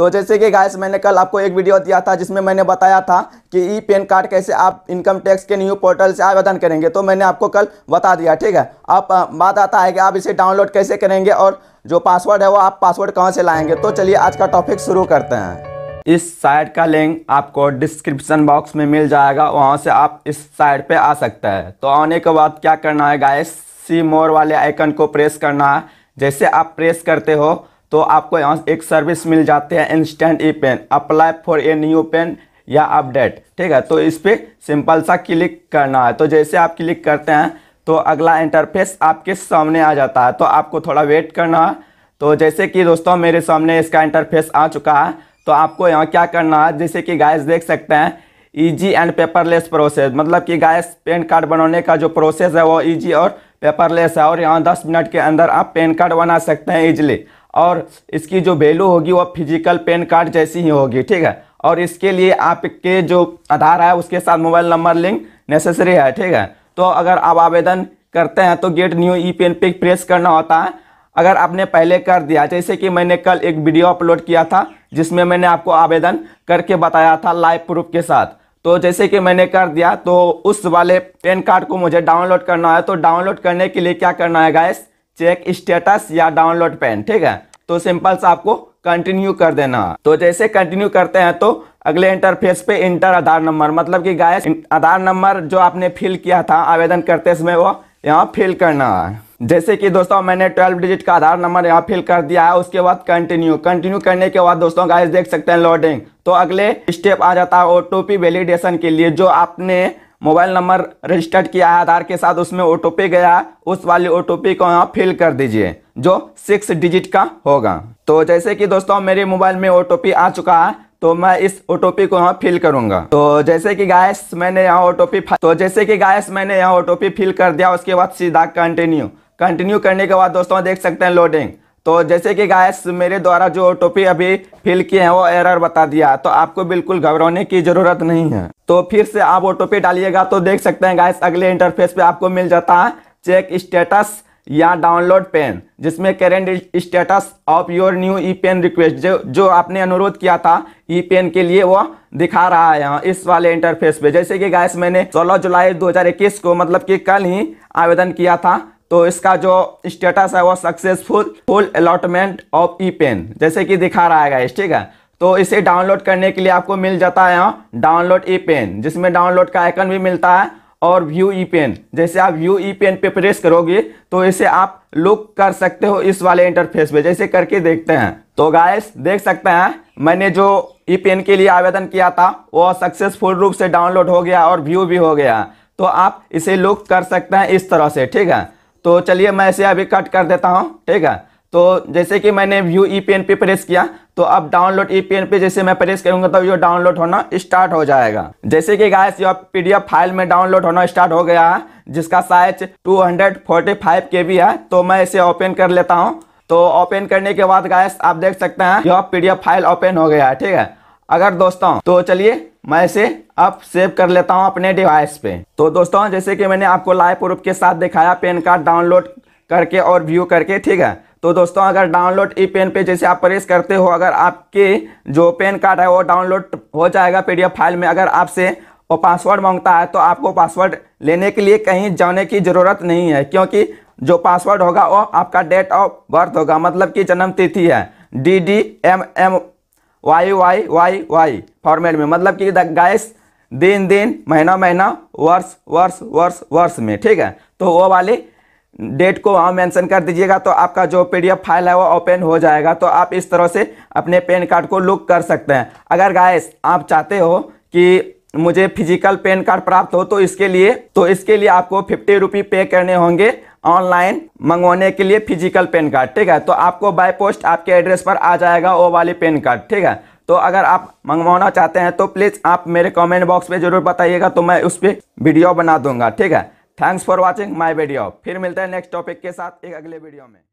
तो जैसे कि गाइस मैंने कल आपको एक वीडियो दिया था जिसमें मैंने बताया था कि ई पेन कार्ड कैसे आप इनकम टैक्स के न्यू पोर्टल से आवेदन करेंगे तो मैंने आपको कल बता दिया ठीक है अब बात आता है कि आप इसे डाउनलोड कैसे करेंगे और जो पासवर्ड है वो आप पासवर्ड कहाँ से लाएंगे तो चलिए आज का टॉपिक शुरू करते हैं इस साइट का लिंक आपको डिस्क्रिप्शन बॉक्स में मिल जाएगा वहाँ से आप इस साइट पर आ सकते हैं तो आने के बाद क्या करना है गाइस सी मोर वाले आइकन को प्रेस करना है जैसे आप प्रेस करते हो तो आपको यहाँ एक सर्विस मिल जाती है instant e PAN apply for a new PAN या अपडेट ठीक है तो इस पर सिंपल सा क्लिक करना है तो जैसे आप क्लिक करते हैं तो अगला इंटरफेस आपके सामने आ जाता है तो आपको थोड़ा वेट करना है तो जैसे कि दोस्तों मेरे सामने इसका इंटरफेस आ चुका है तो आपको यहाँ क्या करना है जैसे कि गायस देख सकते हैं ईजी एंड पेपरलेस प्रोसेस मतलब कि गैस पेन कार्ड बनाने का जो प्रोसेस है वो ईजी और पेपरलेस है और यहाँ दस मिनट के अंदर आप पेन कार्ड बना सकते हैं ईजिली और इसकी जो वैल्यू होगी वह फिजिकल पेन कार्ड जैसी ही होगी ठीक है और इसके लिए आपके जो आधार है उसके साथ मोबाइल नंबर लिंक नेसेसरी है ठीक है तो अगर आप आवेदन करते हैं तो गेट न्यू ई पेन पे प्रेस करना होता है अगर आपने पहले कर दिया जैसे कि मैंने कल एक वीडियो अपलोड किया था जिसमें मैंने आपको आवेदन करके बताया था लाइव प्रूफ के साथ तो जैसे कि मैंने कर दिया तो उस वाले पेन कार्ड को मुझे डाउनलोड करना है तो डाउनलोड करने के लिए क्या करना है गैस चेक स्टेटस या डाउनलोड पेन ठीक है तो सिंपल सा आपको कंटिन्यू कर देना तो जैसे कंटिन्यू करते हैं तो अगले इंटरफेस पे इंटर आधार नंबर मतलब कि गाय आधार नंबर जो आपने फिल किया था आवेदन करते समय वो यहाँ फिल करना है जैसे कि दोस्तों मैंने 12 डिजिट का आधार नंबर यहाँ फिल कर दिया है उसके बाद कंटिन्यू कंटिन्यू करने के बाद दोस्तों गाइस देख सकते हैं लोडिंग तो अगले स्टेप आ जाता है ओ वैलिडेशन के लिए जो आपने मोबाइल नंबर रजिस्टर्ड किया है आधार के साथ उसमें ओ गया है उस वाले ओ को यहाँ फिल कर दीजिए जो सिक्स डिजिट का होगा तो जैसे कि दोस्तों मेरे मोबाइल में ओ आ चुका है तो मैं इस ओ को यहाँ फिल करूंगा तो जैसे कि गायस मैंने यहाँ ओ तो जैसे कि गायस मैंने यहाँ ओ फिल कर दिया उसके बाद सीधा कंटिन्यू कंटिन्यू करने के बाद दोस्तों देख सकते हैं लोडिंग तो जैसे कि गायस मेरे द्वारा जो टोपी अभी फिल किए हैं वो एरर बता दिया तो आपको बिल्कुल घबराने की ज़रूरत नहीं है तो फिर से आप वो टोपी डालिएगा तो देख सकते हैं गायस अगले इंटरफेस पे आपको मिल जाता है चेक स्टेटस या डाउनलोड पेन जिसमें current status of your new e PAN request जो जो आपने अनुरोध किया था ई पेन के लिए वो दिखा रहा है यहाँ इस वाले इंटरफेस पे जैसे कि गायस मैंने 16 जुलाई 2021 को मतलब कि कल ही आवेदन किया था तो इसका जो स्टेटस है वो successful full allotment of e PAN जैसे कि दिखा रहा है गाइस ठीक है तो इसे डाउनलोड करने के लिए आपको मिल जाता है यहाँ डाउनलोड ई पेन जिसमें डाउनलोड का आइकन भी मिलता है और व्यू ई पेन जैसे आप व्यू ई पेन पे प्रेस करोगे तो इसे आप लुक कर सकते हो इस वाले इंटरफेस पे जैसे करके देखते हैं तो गाइस देख सकते हैं मैंने जो ई पेन के लिए आवेदन किया था वो सक्सेसफुल रूप से डाउनलोड हो गया और व्यू भी हो गया तो आप इसे लुक कर सकते हैं इस तरह से ठीक है तो चलिए मैं इसे अभी कट कर देता हूँ ठीक है तो जैसे कि मैंने व्यू ई पी एन पी प्रेस किया तो अब डाउनलोड ई पी एन पी जैसे मैं प्रेस करूंगा तो ये डाउनलोड होना स्टार्ट हो जाएगा जैसे कि गाइस ये पीडीएफ फाइल में डाउनलोड होना स्टार्ट हो गया है जिसका साइज 245 बी है तो मैं इसे ओपन कर लेता हूँ तो ओपन करने के बाद गाइस आप देख सकते हैं यह एफ फाइल ओपन हो गया है ठीक है अगर दोस्तों तो चलिए मैं इसे अब सेव कर लेता हूँ अपने डिवाइस पे तो दोस्तों जैसे कि मैंने आपको लाइव प्रूफ के साथ दिखाया पेन कार्ड डाउनलोड करके और व्यू करके ठीक है तो दोस्तों अगर डाउनलोड ई पेन पे जैसे आप प्रेस करते हो अगर आपके जो पेन कार्ड है वो डाउनलोड हो जाएगा पी फाइल में अगर आपसे वो पासवर्ड मांगता है तो आपको पासवर्ड लेने के लिए कहीं जाने की ज़रूरत नहीं है क्योंकि जो पासवर्ड होगा वो आपका डेट ऑफ बर्थ होगा मतलब कि जन्म तिथि है D D M M Y Y Y Y format में मतलब कि गैस दिन दिन महीना महीना वर्ष वर्ष वर्ष वर्ष में ठीक है तो वो वाले डेट को वहाँ मेंशन कर दीजिएगा तो आपका जो पीडीएफ फाइल है वो ओपन हो जाएगा तो आप इस तरह से अपने पेन कार्ड को लुक कर सकते हैं अगर गायस आप चाहते हो कि मुझे फिजिकल पेन कार्ड प्राप्त हो तो इसके लिए तो इसके लिए आपको फिफ्टी रुपी पे करने होंगे ऑनलाइन मंगवाने के लिए फिजिकल पेन कार्ड ठीक है तो आपको बाय पोस्ट आपके एड्रेस पर आ जाएगा वो वाली पेन कार्ड ठीक है तो अगर आप मंगवाना चाहते हैं तो प्लीज़ आप मेरे कमेंट बॉक्स में ज़रूर बताइएगा तो मैं उस पर वीडियो बना दूंगा ठीक है thanks for watching my video फिर मिलते हैं नेक्स्ट टॉपिक के साथ एक अगले वीडियो में